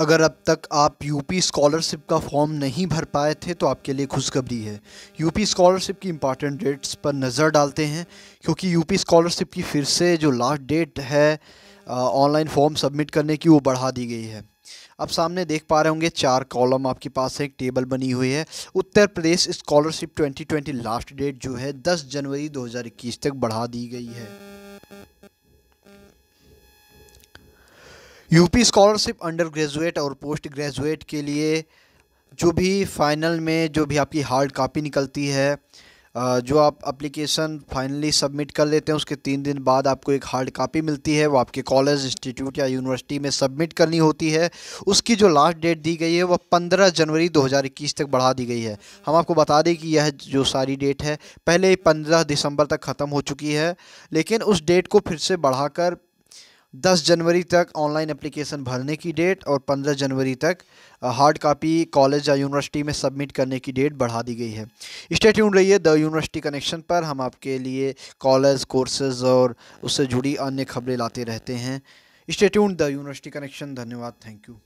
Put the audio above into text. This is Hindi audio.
अगर अब तक आप यूपी स्कॉलरशिप का फॉर्म नहीं भर पाए थे तो आपके लिए खुशखबरी है यूपी स्कॉलरशिप की इम्पॉर्टेंट डेट्स पर नज़र डालते हैं क्योंकि यूपी स्कॉलरशिप की फिर से जो लास्ट डेट है ऑनलाइन फॉर्म सबमिट करने की वो बढ़ा दी गई है अब सामने देख पा रहे होंगे चार कॉलम आपके पास एक टेबल बनी हुई है Uttar Pradesh scholarship 2020 last date जो है 10 जनवरी 2021 तक बढ़ा दी गई है यूपी स्कॉलरशिप अंडर ग्रेजुएट और पोस्ट ग्रेजुएट के लिए जो भी फाइनल में जो भी आपकी हार्ड कापी निकलती है जो आप एप्लीकेशन फाइनली सबमिट कर लेते हैं उसके तीन दिन बाद आपको एक हार्ड कापी मिलती है वो आपके कॉलेज इंस्टीट्यूट या यूनिवर्सिटी में सबमिट करनी होती है उसकी जो लास्ट डेट दी गई है वह पंद्रह जनवरी 2021 तक बढ़ा दी गई है हम आपको बता दें कि यह जो सारी डेट है पहले पंद्रह दिसंबर तक ख़त्म हो चुकी है लेकिन उस डेट को फिर से बढ़ाकर 10 जनवरी तक ऑनलाइन एप्लीकेशन भरने की डेट और 15 जनवरी तक हार्ड कापी कॉलेज या यूनिवर्सिटी में सबमिट करने की डेट बढ़ा दी गई है स्टेट रही है द यूनिवर्सिटी कनेक्शन पर हम आपके लिए कॉलेज कोर्सेज और उससे जुड़ी अन्य खबरें लाते रहते हैं स्टेट द यूनिवर्सिटी कनेक्शन धन्यवाद थैंक यू